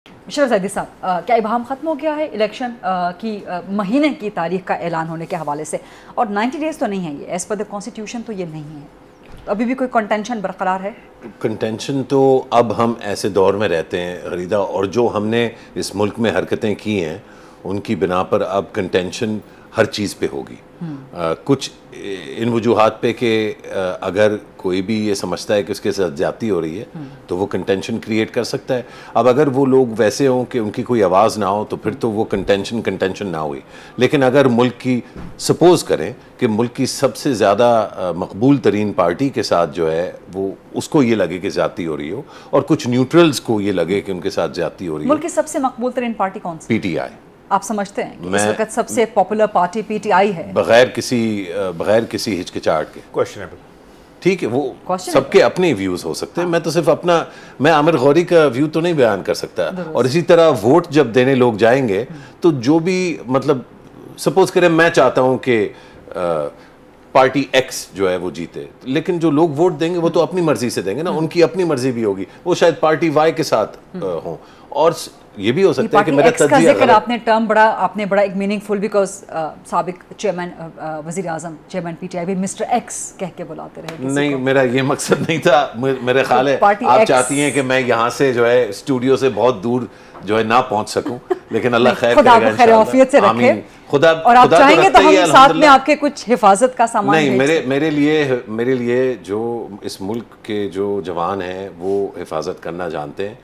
साहब क्या इबाम ख़त्म हो गया है इलेक्शन की आ, महीने की तारीख का ऐलान होने के हवाले से और 90 डेज़ तो नहीं है ये एज़ पर द कॉन्स्टिट्यूशन तो ये नहीं है तो अभी भी कोई कंटेंशन बरकरार है कंटेंशन तो अब हम ऐसे दौर में रहते हैं खरीदा और जो हमने इस मुल्क में हरकतें की हैं उनकी बिना पर अब कंटेंशन हर चीज़ पे होगी कुछ इन वजूहत पे कि अगर कोई भी ये समझता है कि उसके साथ ज्यादा हो रही है हम्म। तो वो कंटेंशन क्रिएट कर सकता है अब अगर वो लोग वैसे हों कि उनकी कोई आवाज़ ना हो तो फिर तो वो कंटेंशन कंटेंशन ना हुई लेकिन अगर मुल्क की सपोज़ करें कि मुल्क की सबसे ज़्यादा मकबूल तरीन पार्टी के साथ जो है वो उसको ये लगे कि ज्यादा हो रही हो और कुछ न्यूट्रल्स को ये लगे कि उनके साथ ज्यादा हो रही है मुल्क की सबसे मकबूल तरीन पार्टी कौन सी पी टी आई आप समझते हैं कि इस वक्त सबसे पॉपुलर पार्टी पीटीआई है बगैर किसी बगैर किसी हिचकिचाहट के क्वेश्चनेबल ठीक है वो सबके अपने व्यूज हो सकते हैं मैं तो सिर्फ अपना मैं आमिर गौरी का व्यू तो नहीं बयान कर सकता और इसी तरह वोट जब देने लोग जाएंगे तो जो भी मतलब सपोज करें मैं चाहता हूं कि पार्टी एक्स जो है वो जीते लेकिन जो लोग वोट देंगे वो तो अपनी मर्जी से देंगे ना हम्म। उनकी अपनी मर्जी भी होगी वो शायद पार्टी वाई के साथ हम्म। हो और ये भी हो सकता है कि मेरा का जिक्र आपने टर्म बड़ा आपने बड़ा एक मीनिंगफुल बिकॉज साबिक चेयरमैन वजीर आजम चेयरमैन पीटीआई भी मिस्टर एक्स कह के बुलाते रहे नहीं मेरा ये मकसद नहीं था मेरे ख्याल है आप चाहती हैं कि मैं यहाँ से जो है स्टूडियो से बहुत दूर जो है ना पहुंच सकूं लेकिन अल्लाह खैर खैर से रखे खुदा और आप खुदा तो चाहेंगे तो, तो हम साथ में आपके कुछ हिफाजत का सामान नहीं मेरे मेरे लिए मेरे लिए जो इस मुल्क के जो जवान हैं वो हिफाजत करना जानते हैं